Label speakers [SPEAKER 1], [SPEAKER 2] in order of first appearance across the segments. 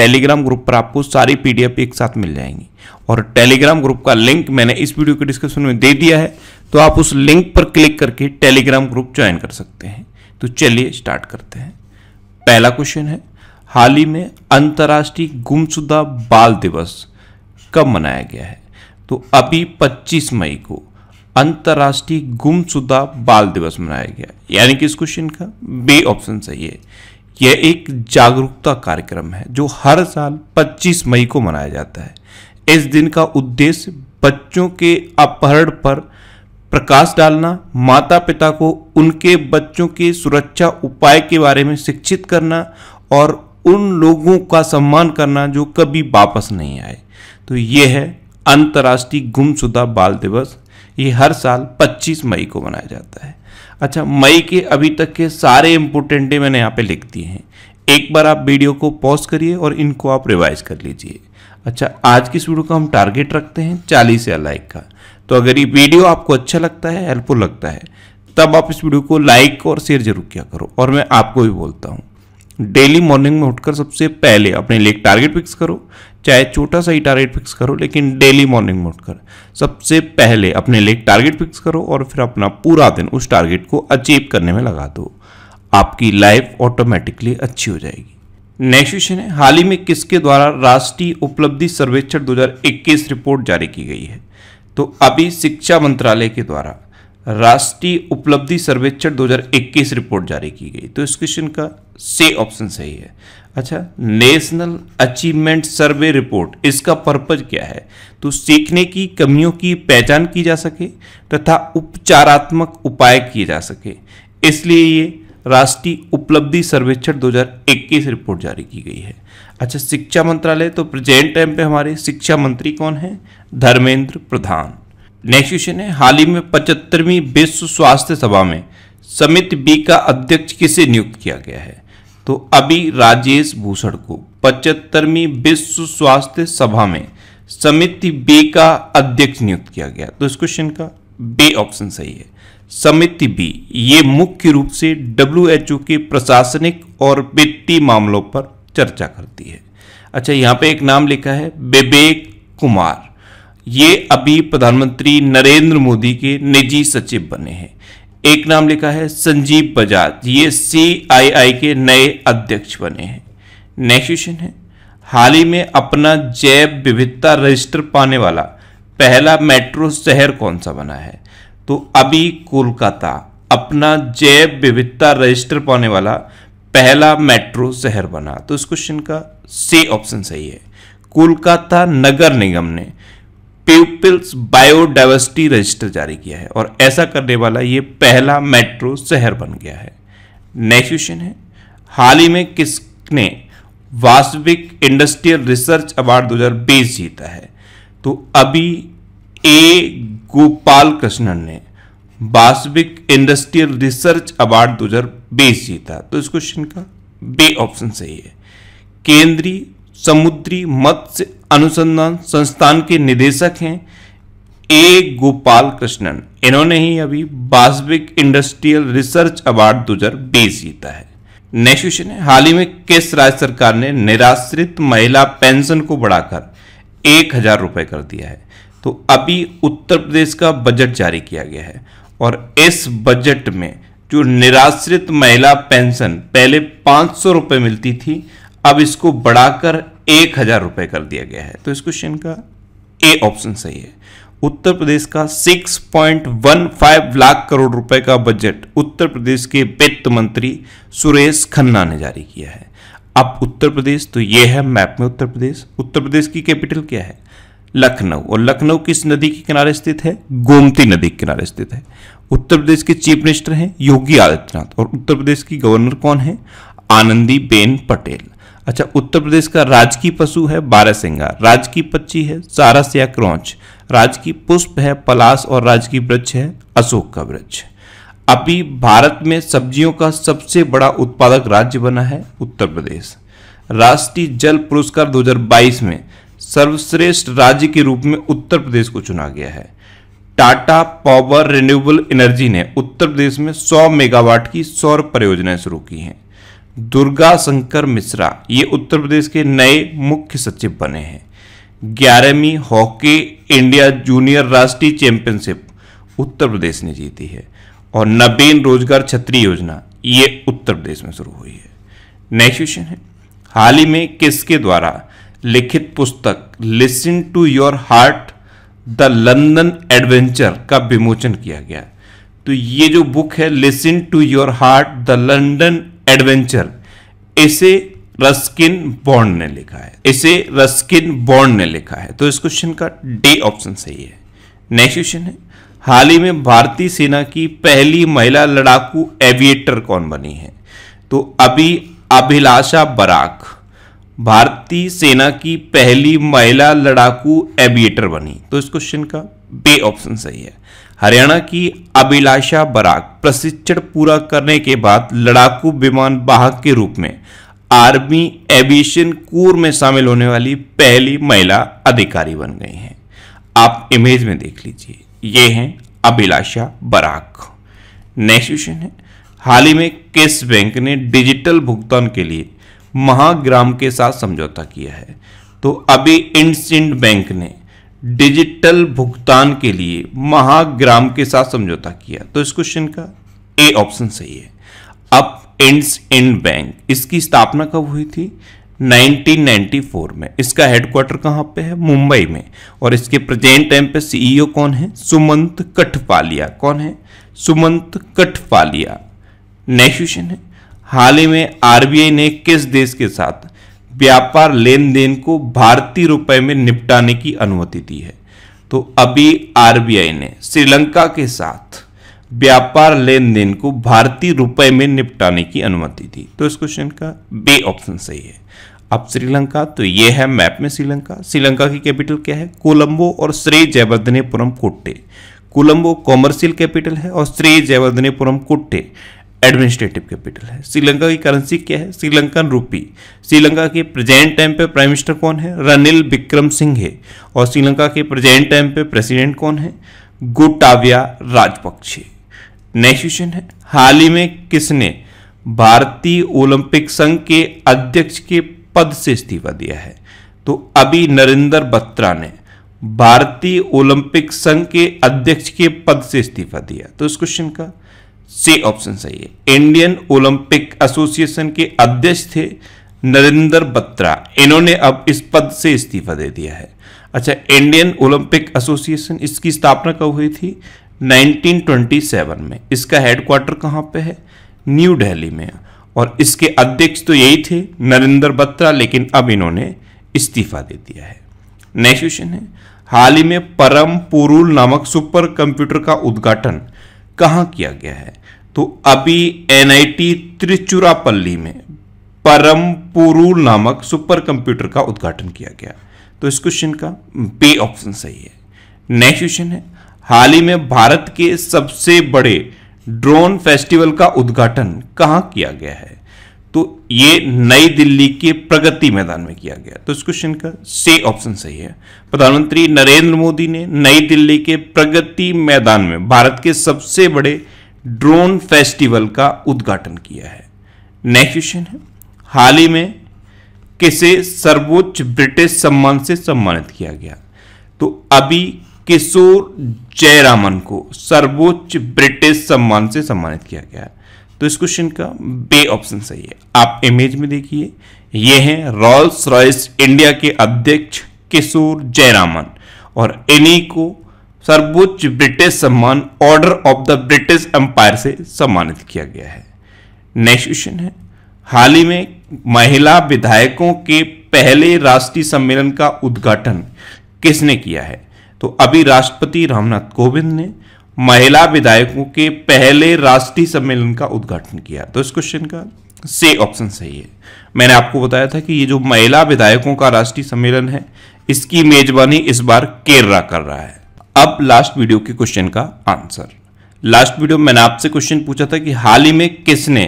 [SPEAKER 1] Telegram group पर आपको सारी पीडीएफ एक साथ मिल जाएंगी और टेलीग्राम ग्रुप का लिंक मैंने इस वीडियो के डिस्क्रिप्शन में दे दिया है तो आप उस लिंक पर क्लिक करके टेलीग्राम ग्रुप ज्वाइन कर सकते हैं तो चलिए स्टार्ट करते हैं पहला क्वेश्चन है हाल ही में अंतर्राष्ट्रीय गुमशुदा बाल दिवस कब मनाया गया है तो अभी 25 मई को अंतर्राष्ट्रीय गुमशुदा बाल दिवस मनाया गया यानी कि इस क्वेश्चन का बी ऑप्शन सही है यह एक जागरूकता कार्यक्रम है जो हर साल 25 मई को मनाया जाता है इस दिन का उद्देश्य बच्चों के अपहरण पर प्रकाश डालना माता पिता को उनके बच्चों के सुरक्षा उपाय के बारे में शिक्षित करना और उन लोगों का सम्मान करना जो कभी वापस नहीं आए तो यह है अंतर्राष्ट्रीय गुमशुदा बाल दिवस ये हर साल 25 मई को मनाया जाता है अच्छा मई के अभी तक के सारे इम्पोर्टेंट डे मैंने यहाँ पे लिख दिए हैं एक बार आप वीडियो को पॉज करिए और इनको आप रिवाइज कर लीजिए अच्छा आज की इस वीडियो का हम टारगेट रखते हैं चालीस या लाइक का तो अगर ये वीडियो आपको अच्छा लगता है हेल्पफुल लगता है तब आप इस वीडियो को लाइक और शेयर जरूर किया करो और मैं आपको भी बोलता हूँ डेली मॉर्निंग में उठकर सबसे पहले अपने लिए एक टारगेट फिक्स करो चाहे छोटा सा ही टारगेट फिक्स करो लेकिन डेली मॉर्निंग में उठकर सबसे पहले अपने लिए एक टारगेट फिक्स करो और फिर अपना पूरा दिन उस टारगेट को अचीव करने में लगा दो आपकी लाइफ ऑटोमेटिकली अच्छी हो जाएगी नेक्स्ट क्वेश्चन है हाल ही में किसके द्वारा राष्ट्रीय उपलब्धि सर्वेक्षण 2021 रिपोर्ट जारी की गई है तो अभी शिक्षा मंत्रालय के द्वारा राष्ट्रीय उपलब्धि सर्वेक्षण 2021 रिपोर्ट जारी की गई तो इस क्वेश्चन का से ऑप्शन सही है अच्छा नेशनल अचीवमेंट सर्वे रिपोर्ट इसका पर्पज क्या है तो सीखने की कमियों की पहचान की जा सके तथा उपचारात्मक उपाय किए जा सके इसलिए ये राष्ट्रीय उपलब्धि सर्वेक्षण 2021 रिपोर्ट जारी की गई है अच्छा शिक्षा मंत्रालय तो प्रेजेंट टाइम पे हमारे शिक्षा मंत्री कौन है धर्मेंद्र प्रधान नेक्स्ट क्वेश्चन है हाल ही में पचहत्तरवीं विश्व स्वास्थ्य सभा में समिति बी का अध्यक्ष किसे नियुक्त किया गया है तो अभी राजेश भूषण को पचहत्तरवीं विश्व स्वास्थ्य सभा में समिति बी का अध्यक्ष नियुक्त किया गया तो इस क्वेश्चन का बी ऑप्शन सही है समिति बी ये मुख्य रूप से डब्ल्यू के प्रशासनिक और वित्तीय मामलों पर चर्चा करती है अच्छा यहाँ पे एक नाम लिखा है विवेक कुमार ये अभी प्रधानमंत्री नरेंद्र मोदी के निजी सचिव बने हैं एक नाम लिखा है संजीव बजाज ये सीआईआई के नए अध्यक्ष बने हैं नेक्स्ट क्वेश्चन है हाल ही में अपना जैव विविधता रजिस्टर पाने वाला पहला मेट्रो शहर कौन सा बना है तो अभी कोलकाता अपना जैव विविधता रजिस्टर पाने वाला पहला मेट्रो शहर बना तो इस क्वेश्चन का सी ऑप्शन सही है कोलकाता नगर निगम ने पीपल्स बायोडाइवर्सिटी रजिस्टर जारी किया है और ऐसा करने वाला ये पहला मेट्रो शहर बन गया है नेक्स्ट क्वेश्चन है हाल ही में किसने वास्तविक इंडस्ट्रियल रिसर्च अवार्ड 2020 जीता है तो अभी ए गोपाल कृष्णन ने वास्तविक इंडस्ट्रियल रिसर्च अवार्ड 2020 जीता तो इस क्वेश्चन का बे ऑप्शन सही है केंद्रीय समुद्री मत्स्य अनुसंधान संस्थान के निदेशक हैं ए गोपाल कृष्णन इन्होंने ही अभी बास्विक इंडस्ट्रियल रिसर्च अवार्ड बीस जीता है नेशन है हाल ही में किस राज्य सरकार ने निराश्रित महिला पेंशन को बढ़ाकर एक हजार रुपए कर दिया है तो अभी उत्तर प्रदेश का बजट जारी किया गया है और इस बजट में जो निराश्रित महिला पेंशन पहले पांच सौ रुपए मिलती थी अब इसको बढ़ाकर एक हजार रुपए कर दिया गया है तो इस क्वेश्चन का ए ऑप्शन सही है उत्तर प्रदेश का 6.15 लाख करोड़ रुपए का बजट उत्तर प्रदेश के वित्त मंत्री सुरेश खन्ना ने जारी किया है अब उत्तर प्रदेश तो यह है मैप में उत्तर प्रदेश उत्तर प्रदेश की कैपिटल क्या है लखनऊ और लखनऊ किस नदी के किनारे स्थित है गोमती नदी के किनारे स्थित है उत्तर प्रदेश के चीफ मिनिस्टर हैं योगी आदित्यनाथ और उत्तर प्रदेश की गवर्नर कौन है आनंदी बेन पटेल अच्छा उत्तर प्रदेश का राजकीय पशु है सिंगा राजकीय पक्षी है सारस या क्रौच राजकीय पुष्प है पलास और राजकीय वृक्ष है अशोक का वृक्ष अभी भारत में सब्जियों का सबसे बड़ा उत्पादक राज्य बना है उत्तर प्रदेश राष्ट्रीय जल पुरस्कार 2022 में सर्वश्रेष्ठ राज्य के रूप में उत्तर प्रदेश को चुना गया है टाटा पावर रिन्यूएबल एनर्जी ने उत्तर प्रदेश में 100 मेगावाट की सौर परियोजनाएं शुरू की हैं दुर्गा शंकर मिश्रा ये उत्तर प्रदेश के नए मुख्य सचिव बने हैं ग्यारहवीं हॉकी इंडिया जूनियर राष्ट्रीय चैंपियनशिप उत्तर प्रदेश ने जीती है और नवीन रोजगार छत्री योजना ये उत्तर प्रदेश में शुरू हुई है नेक्स्ट क्वेश्चन है हाल ही में किसके द्वारा लिखित पुस्तक listen to your heart the London adventure का विमोचन किया गया तो ये जो बुक है listen to your heart the London adventure इसे रस्किन बॉन्ड ने लिखा है इसे रस्किन बॉन्ड ने लिखा है तो इस क्वेश्चन का डी ऑप्शन सही है नेक्स्ट क्वेश्चन है हाल ही में भारतीय सेना की पहली महिला लड़ाकू एविएटर कौन बनी है तो अभी अभिलाषा बराक भारतीय सेना की पहली महिला लड़ाकू एविएटर बनी तो इस क्वेश्चन का बे ऑप्शन सही है हरियाणा की अभिलाषा बराक प्रशिक्षण पूरा करने के बाद लड़ाकू विमान वाहक के रूप में आर्मी एविएशन कोर में शामिल होने वाली पहली महिला अधिकारी बन गई हैं आप इमेज में देख लीजिए ये हैं अभिलाषा बराक नेक्स्ट क्वेश्चन है हाल ही में किस बैंक ने डिजिटल भुगतान के लिए महाग्राम के साथ समझौता किया है तो अभी इंडसेंड बैंक ने डिजिटल भुगतान के लिए महाग्राम के साथ समझौता किया तो इस क्वेश्चन का ए ऑप्शन सही है अप एंड्स इंड बैंक इसकी स्थापना कब हुई थी 1994 में इसका हेडक्वार्टर कहां पे है मुंबई में और इसके प्रेजेंट टाइम पे सीईओ e कौन है सुमंत कठपालिया कौन है सुमंत कठपालिया नेक्स्ट क्वेश्चन है हाल ही में आरबीआई ने किस देश के साथ व्यापार लेन देन को भारतीय रुपए में निपटाने की अनुमति दी है तो अभी आरबीआई ने श्रीलंका के साथ व्यापार लेन देन को भारतीय रुपए में निपटाने की अनुमति दी तो इस क्वेश्चन का बे ऑप्शन सही है अब श्रीलंका तो ये है मैप में श्रीलंका श्रीलंका की कैपिटल क्या है कोलंबो और श्री जयवर्धनेपुरम कोट्टे कोलंबो कॉमर्शियल कैपिटल है और श्री जयवर्धनेपुरम कोट्टे एडमिनिस्ट्रेटिव कैपिटल है श्रीलंका की करेंसी क्या है श्रीलंकन रूपी श्रीलंका के प्रेजेंट टाइम पे प्राइम मिनिस्टर कौन है रनिल विक्रम सिंह है और श्रीलंका के प्रेजेंट टाइम पे प्रेसिडेंट कौन है गुटाविया राजपक्षे नेक्स्ट क्वेश्चन है हाल ही में किसने भारतीय ओलंपिक संघ के अध्यक्ष के पद से इस्तीफा दिया है तो अभी नरेंद्र बत्रा ने भारतीय ओलंपिक संघ के अध्यक्ष के पद से इस्तीफा दिया तो इस क्वेश्चन का सी ऑप्शन सही है इंडियन ओलंपिक एसोसिएशन के अध्यक्ष थे नरेंद्र बत्रा इन्होंने अब इस पद से इस्तीफा दे दिया है अच्छा इंडियन ओलंपिक एसोसिएशन इसकी स्थापना कब हुई थी 1927 में इसका हेडक्वार्टर कहाँ पे है न्यू दिल्ली में और इसके अध्यक्ष तो यही थे नरेंद्र बत्रा लेकिन अब इन्होंने इस्तीफा दे दिया है नेक्स्ट क्वेश्चन है हाल ही में परम पुरुल नामक सुपर कंप्यूटर का उद्घाटन कहाँ किया गया है तो अभी एनआईटी त्रिचुरापल्ली में पुरूल नामक सुपर कंप्यूटर का उद्घाटन किया गया तो इस क्वेश्चन का बे ऑप्शन सही है नेक्स्ट क्वेश्चन है हाल ही में भारत के सबसे बड़े ड्रोन फेस्टिवल का उद्घाटन कहां किया गया है तो ये नई दिल्ली के प्रगति मैदान में किया गया तो इस क्वेश्चन का से ऑप्शन सही है प्रधानमंत्री नरेंद्र मोदी ने नई दिल्ली के प्रगति मैदान में भारत के सबसे बड़े ड्रोन फेस्टिवल का उद्घाटन किया है नेक्स्ट क्वेश्चन है हाल ही में किसे सर्वोच्च ब्रिटिश सम्मान से सम्मानित किया गया तो अभी किशोर जयरामन को सर्वोच्च ब्रिटिश सम्मान से सम्मानित किया गया तो इस क्वेश्चन का बे ऑप्शन सही है आप इमेज में देखिए ये हैं रॉयल्स रॉयस इंडिया के अध्यक्ष किशोर जयरामन और इन्हीं को सर्वोच्च ब्रिटिश सम्मान order of the British empire से सम्मानित किया गया है नेक्स्ट क्वेश्चन है हाल ही में महिला विधायकों के पहले राष्ट्रीय सम्मेलन का उद्घाटन किसने किया है तो अभी राष्ट्रपति रामनाथ कोविंद ने महिला विधायकों के पहले राष्ट्रीय सम्मेलन का उद्घाटन किया तो इस क्वेश्चन का से ऑप्शन सही है मैंने आपको बताया था कि ये जो महिला विधायकों का राष्ट्रीय सम्मेलन है इसकी मेजबानी इस बार केरला कर रहा है अब लास्ट वीडियो के क्वेश्चन का आंसर लास्ट वीडियो मैंने आपसे क्वेश्चन पूछा था कि हाल ही में किसने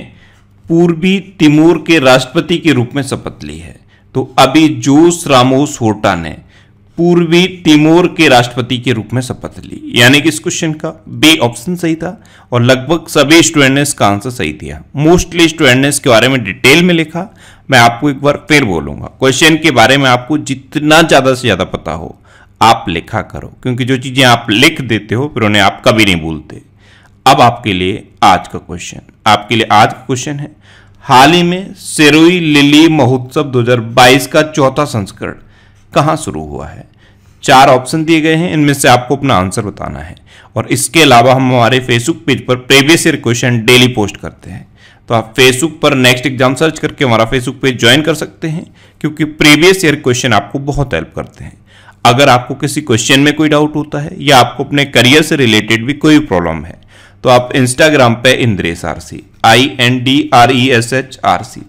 [SPEAKER 1] पूर्वी तिमोर के राष्ट्रपति के रूप में शपथ ली है तो अभी जोस रामोस होटा ने पूर्वी तिमोर के राष्ट्रपति के रूप में शपथ ली यानी कि इस क्वेश्चन का बे ऑप्शन सही था और लगभग सभी स्टूडेंट ने इसका आंसर सही दिया मोस्टली स्टूडेंट ने इसके बारे में डिटेल में लिखा मैं आपको एक बार फिर बोलूंगा क्वेश्चन के बारे में आपको जितना ज़्यादा से ज़्यादा पता हो आप लिखा करो क्योंकि जो चीज़ें आप लिख देते हो फिर उन्हें आप कभी नहीं भूलते अब आपके लिए आज का क्वेश्चन आपके लिए आज का क्वेश्चन है हाल ही में सिरोई लिली महोत्सव 2022 का चौथा संस्करण कहाँ शुरू हुआ है चार ऑप्शन दिए गए हैं इनमें से आपको अपना आंसर बताना है और इसके अलावा हम हमारे फेसबुक पेज पर previous year question daily post करते हैं तो आप फेसबुक पर नेक्स्ट एग्जाम सर्च करके हमारा फेसबुक पेज ज्वाइन कर सकते हैं क्योंकि प्रीवियस ईयर क्वेश्चन आपको बहुत हेल्प करते हैं अगर आपको किसी क्वेश्चन में कोई डाउट होता है या आपको अपने करियर से रिलेटेड भी कोई प्रॉब्लम है तो आप इंस्टाग्राम पे Indresh R C I N D R E S H R C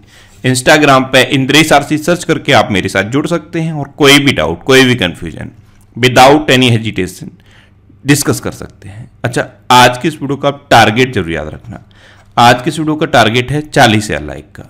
[SPEAKER 1] Instagram पे इंद्रेश आर सी सर्च करके आप मेरे साथ जुड़ सकते हैं और कोई भी डाउट कोई भी confusion without any hesitation discuss कर सकते हैं अच्छा आज की इस वीडियो का आप टारगेट जरूर याद रखना आज की इस वीडियो का टारगेट है चालीस हजार लाइक का